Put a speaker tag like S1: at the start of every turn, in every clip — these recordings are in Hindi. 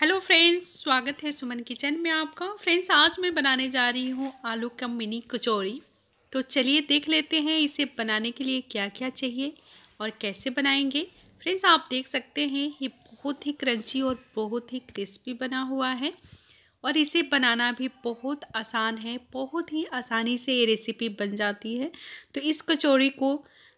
S1: हेलो फ्रेंड्स स्वागत है सुमन किचन में आपका फ्रेंड्स आज मैं बनाने जा रही हूँ आलू का मिनी कचौरी तो चलिए देख लेते हैं इसे बनाने के लिए क्या क्या चाहिए और कैसे बनाएंगे फ्रेंड्स आप देख सकते हैं ये बहुत ही क्रंची और बहुत ही क्रिस्पी बना हुआ है और इसे बनाना भी बहुत आसान है बहुत ही आसानी से ये रेसिपी बन जाती है तो इस कचौड़ी को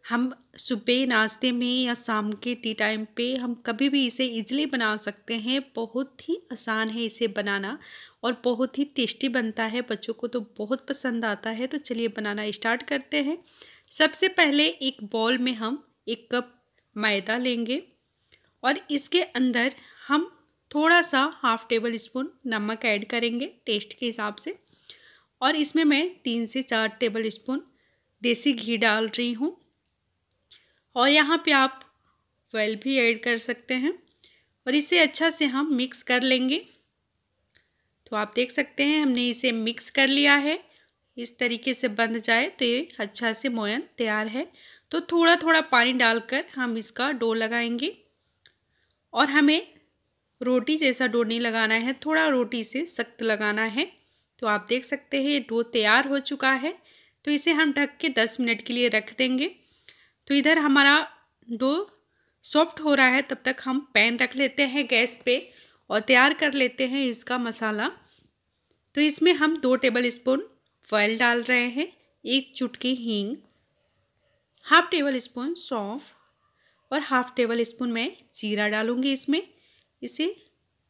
S1: हम सुबह नाश्ते में या शाम के टी टाइम पे हम कभी भी इसे इजली बना सकते हैं बहुत ही आसान है इसे बनाना और बहुत ही टेस्टी बनता है बच्चों को तो बहुत पसंद आता है तो चलिए बनाना स्टार्ट करते हैं सबसे पहले एक बॉल में हम एक कप मैदा लेंगे और इसके अंदर हम थोड़ा सा हाफ टेबल स्पून नमक ऐड करेंगे टेस्ट के हिसाब से और इसमें मैं तीन से चार टेबल स्पून देसी घी डाल रही हूँ और यहाँ पे आप वेल भी ऐड कर सकते हैं और इसे अच्छा से हम मिक्स कर लेंगे तो आप देख सकते हैं हमने इसे मिक्स कर लिया है इस तरीके से बंध जाए तो ये अच्छा से मोयन तैयार है तो थोड़ा थोड़ा पानी डालकर हम इसका डो लगाएंगे और हमें रोटी जैसा डो नहीं लगाना है थोड़ा रोटी से सख्त लगाना है तो आप देख सकते हैं ये डो तैयार हो चुका है तो इसे हम ढक के दस मिनट के लिए रख देंगे तो इधर हमारा डो सॉफ्ट हो रहा है तब तक हम पैन रख लेते हैं गैस पे और तैयार कर लेते हैं इसका मसाला तो इसमें हम दो टेबल स्पून फॉइल डाल रहे हैं एक चुटकी हींग हाफ टेबल स्पून सौंफ और हाफ टेबल स्पून मैं जीरा डालूंगी इसमें इसे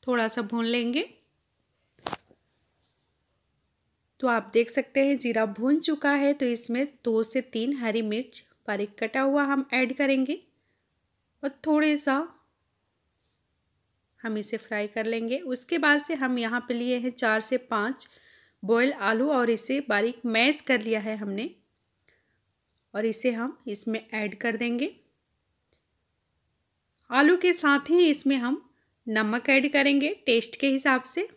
S1: थोड़ा सा भून लेंगे तो आप देख सकते हैं जीरा भून चुका है तो इसमें दो से तीन हरी मिर्च बारीक कटा हुआ हम ऐड करेंगे और थोड़े सा हम इसे फ्राई कर लेंगे उसके बाद से हम यहाँ पे लिए हैं चार से पाँच बॉयल आलू और इसे बारीक मैश कर लिया है हमने और इसे हम इसमें ऐड कर देंगे आलू के साथ ही इसमें हम नमक ऐड करेंगे टेस्ट के हिसाब से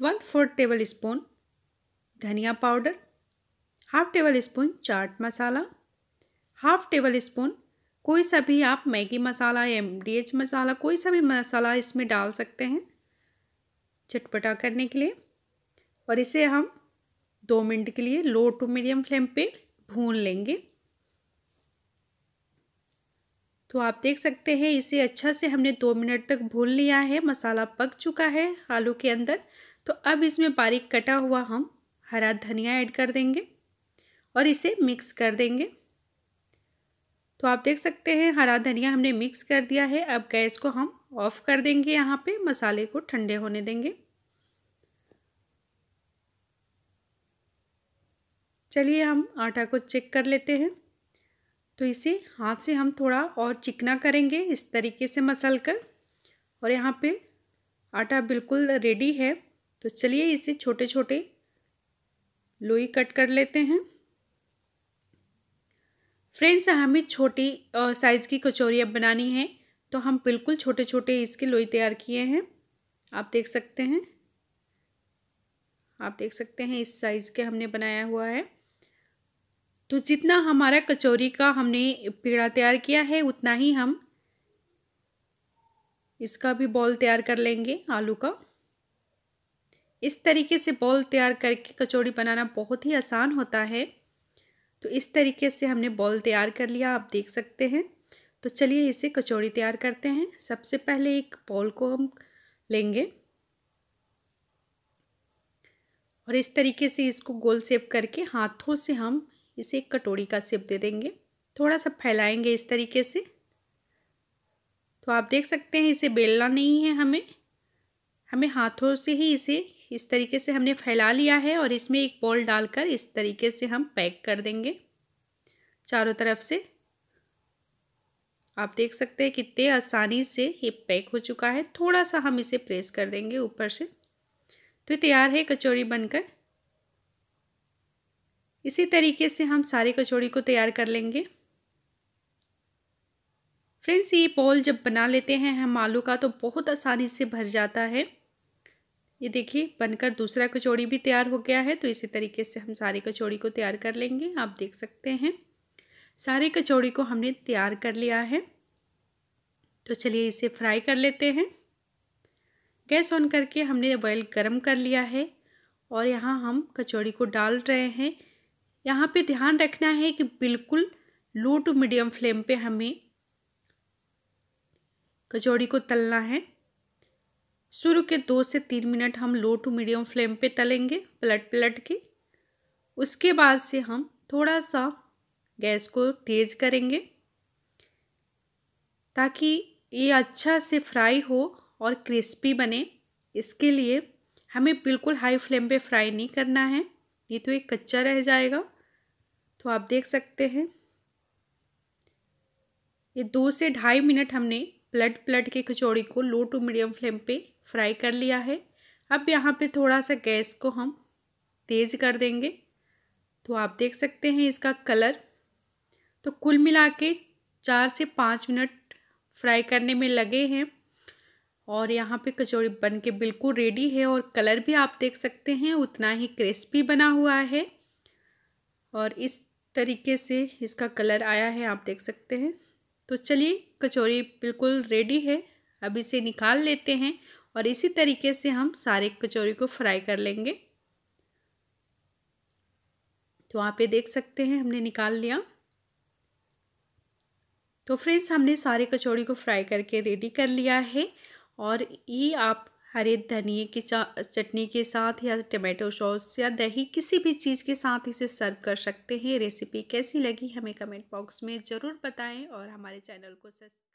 S1: वन फोर्थ टेबल स्पून धनिया powder half table spoon chaat masala half table spoon कोई सा भी आप मैगी मसाला एम डी एच मसाला कोई सा भी मसाला इसमें डाल सकते हैं चटपटा करने के लिए और इसे हम दो मिनट के लिए लो टू मीडियम फ्लेम पे भून लेंगे तो आप देख सकते हैं इसे अच्छा से हमने दो मिनट तक भून लिया है मसाला पक चुका है आलू के अंदर तो अब इसमें बारीक कटा हुआ हम हरा धनिया ऐड कर देंगे और इसे मिक्स कर देंगे तो आप देख सकते हैं हरा धनिया हमने मिक्स कर दिया है अब गैस को हम ऑफ़ कर देंगे यहाँ पे मसाले को ठंडे होने देंगे चलिए हम आटा को चेक कर लेते हैं तो इसे हाथ से हम थोड़ा और चिकना करेंगे इस तरीके से मसल कर और यहाँ पे आटा बिल्कुल रेडी है तो चलिए इसे छोटे छोटे लोई कट कर लेते हैं फ्रेंड्स हमें छोटी साइज़ की कचौरियाँ बनानी हैं तो हम बिल्कुल छोटे छोटे इसके लोई तैयार किए हैं आप देख सकते हैं आप देख सकते हैं इस साइज़ के हमने बनाया हुआ है तो जितना हमारा कचौरी का हमने पेड़ा तैयार किया है उतना ही हम इसका भी बॉल तैयार कर लेंगे आलू का इस तरीके से बॉल तैयार करके कचौड़ी बनाना बहुत ही आसान होता है तो इस तरीके से हमने बॉल तैयार कर लिया आप देख सकते हैं तो चलिए इसे कचौड़ी तैयार करते हैं सबसे पहले एक बॉल को हम लेंगे और इस तरीके से इसको गोल सेप करके हाथों से हम इसे एक कटोरी का सेप दे देंगे थोड़ा सा फैलाएंगे इस तरीके से तो आप देख सकते हैं इसे बेलना नहीं है हमें हमें हाथों से ही इसे इस तरीके से हमने फैला लिया है और इसमें एक बॉल डालकर इस तरीके से हम पैक कर देंगे चारों तरफ से आप देख सकते हैं कितने आसानी से ये पैक हो चुका है थोड़ा सा हम इसे प्रेस कर देंगे ऊपर से तो तैयार है कचौड़ी बनकर इसी तरीके से हम सारी कचौड़ी को तैयार कर लेंगे फ्रेंड्स ये बॉल जब बना लेते हैं हम आलू का तो बहुत आसानी से भर जाता है ये देखिए बनकर दूसरा कचौड़ी भी तैयार हो गया है तो इसी तरीके से हम सारी कचौड़ी को तैयार कर लेंगे आप देख सकते हैं सारे कचौड़ी को हमने तैयार कर लिया है तो चलिए इसे फ्राई कर लेते हैं गैस ऑन करके हमने ऑयल गर्म कर लिया है और यहाँ हम कचौड़ी को डाल रहे हैं यहाँ पे ध्यान रखना है कि बिल्कुल लो टू मीडियम फ्लेम पे हमें कचौड़ी को तलना है शुरू के दो से तीन मिनट हम लो टू मीडियम फ्लेम पे तलेंगे पलट पलट के उसके बाद से हम थोड़ा सा गैस को तेज़ करेंगे ताकि ये अच्छा से फ्राई हो और क्रिस्पी बने इसके लिए हमें बिल्कुल हाई फ्लेम पे फ्राई नहीं करना है ये तो एक कच्चा रह जाएगा तो आप देख सकते हैं ये दो से ढाई मिनट हमने प्लट प्लट के कचौड़ी को लो टू मीडियम फ्लेम पे फ्राई कर लिया है अब यहाँ पे थोड़ा सा गैस को हम तेज़ कर देंगे तो आप देख सकते हैं इसका कलर तो कुल मिला के चार से पाँच मिनट फ्राई करने में लगे हैं और यहाँ पे कचौड़ी बन के बिल्कुल रेडी है और कलर भी आप देख सकते हैं उतना ही क्रिस्पी बना हुआ है और इस तरीके से इसका कलर आया है आप देख सकते हैं तो चलिए कचौरी बिल्कुल रेडी है अब इसे निकाल लेते हैं और इसी तरीके से हम सारे कचौरी को फ्राई कर लेंगे तो आप ये देख सकते हैं हमने निकाल लिया तो फ्रेंड्स हमने सारे कचौड़ी को फ्राई करके रेडी कर लिया है और ये आप हरे धनिए की चटनी के साथ या टमाटो सॉस या दही किसी भी चीज़ के साथ इसे सर्व कर सकते हैं रेसिपी कैसी लगी हमें कमेंट बॉक्स में ज़रूर बताएं और हमारे चैनल को सब्सक्राइब